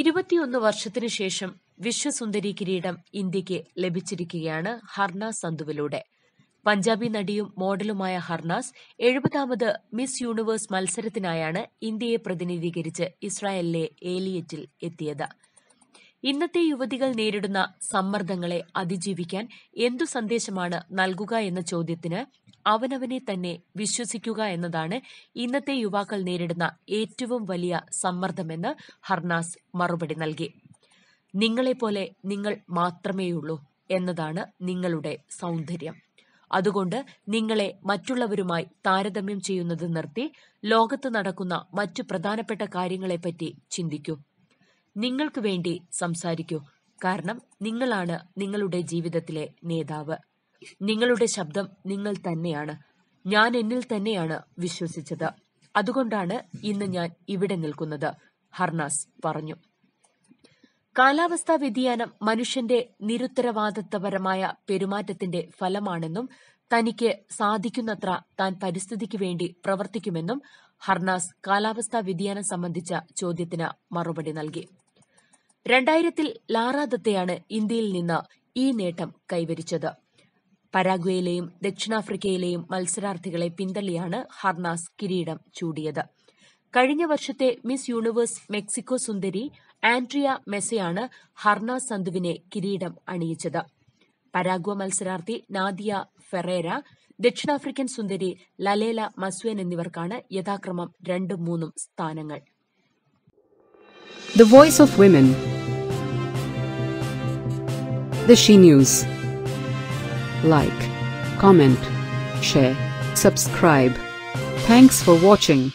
ഇരുപത്തിയൊന്ന് വർഷത്തിനു ശേഷം വിശ്വസുന്ദരി കിരീടം ഇന്ത്യക്ക് ലഭിച്ചിരിക്കുകയാണ് ഹർണ സന്തുവിലൂടെ പഞ്ചാബി നടിയും മോഡലുമായ ഹർണാസ് എഴുപതാമത് മിസ് യൂണിവേഴ്സ് മത്സരത്തിനായാണ് ഇന്ത്യയെ പ്രതിനിധീകരിച്ച് ഇസ്രായേലിലെ ഏലിയറ്റിൽ എത്തിയത് ഇന്നത്തെ യുവതികൾ നേരിടുന്ന സമ്മർദ്ദങ്ങളെ അതിജീവിക്കാൻ എന്തു സന്ദേശമാണ് നൽകുക എന്ന ചോദ്യത്തിന് അവനവനെ തന്നെ വിശ്വസിക്കുക എന്നതാണ് ഇന്നത്തെ യുവാക്കൾ നേരിടുന്ന ഏറ്റവും വലിയ സമ്മർദ്ദമെന്ന് ഹർനാസ് മറുപടി നൽകി നിങ്ങളെപ്പോലെ നിങ്ങൾ മാത്രമേയുള്ളൂ എന്നതാണ് നിങ്ങളുടെ സൗന്ദര്യം അതുകൊണ്ട് നിങ്ങളെ മറ്റുള്ളവരുമായി താരതമ്യം ചെയ്യുന്നത് നിർത്തി ലോകത്ത് നടക്കുന്ന മറ്റു പ്രധാനപ്പെട്ട കാര്യങ്ങളെപ്പറ്റി ചിന്തിക്കൂ നിങ്ങൾക്ക് വേണ്ടി സംസാരിക്കൂ കാരണം നിങ്ങളാണ് നിങ്ങളുടെ ജീവിതത്തിലെ നേതാവ് നിങ്ങളുടെ ശബ്ദം നിങ്ങൾ തന്നെയാണ് ഞാൻ എന്നിൽ തന്നെയാണ് വിശ്വസിച്ചത് അതുകൊണ്ടാണ് ഇന്ന് ഞാൻ ഇവിടെ നിൽക്കുന്നത് ഹർനാസ് പറഞ്ഞു കാലാവസ്ഥാ വ്യതിയാനം മനുഷ്യന്റെ നിരുത്തരവാദിത്വപരമായ പെരുമാറ്റത്തിന്റെ ഫലമാണെന്നും തനിക്ക് സാധിക്കുന്നത്ര താൻ പരിസ്ഥിതിക്ക് വേണ്ടി പ്രവർത്തിക്കുമെന്നും ഹർനാസ് കാലാവസ്ഥാ വ്യതിയാനം സംബന്ധിച്ച ചോദ്യത്തിന് മറുപടി നൽകി രണ്ടായിരത്തിൽ ലാറാദത്തെയാണ് ഇന്ത്യയിൽ നിന്ന് ഈ നേട്ടം കൈവരിച്ചത് പരാഗ്വയിലെയും ദക്ഷിണാഫ്രിക്കയിലെയും മത്സരാർത്ഥികളെ പിന്തള്ളിയാണ് ഹർനാസ് കിരീടം ചൂടിയത് കഴിഞ്ഞ വർഷത്തെ മിസ് യൂണിവേഴ്സ് മെക്സിക്കോ സുന്ദരി ആൻഡ്രിയ മെസയാണ് ഹർനാസ് സന്ധുവിനെ കിരീടം അണിയിച്ചത് പരാഗ്വ മത്സരാർത്ഥി നാദിയ ഫെറേര ദക്ഷിണാഫ്രിക്കൻ സുന്ദരി ലലേല മസ്വേൻ എന്നിവർക്കാണ് യഥാക്രമം രണ്ടും മൂന്നും സ്ഥാനങ്ങൾ The Voice of Women The She News like, comment, share, subscribe. Thanks for watching.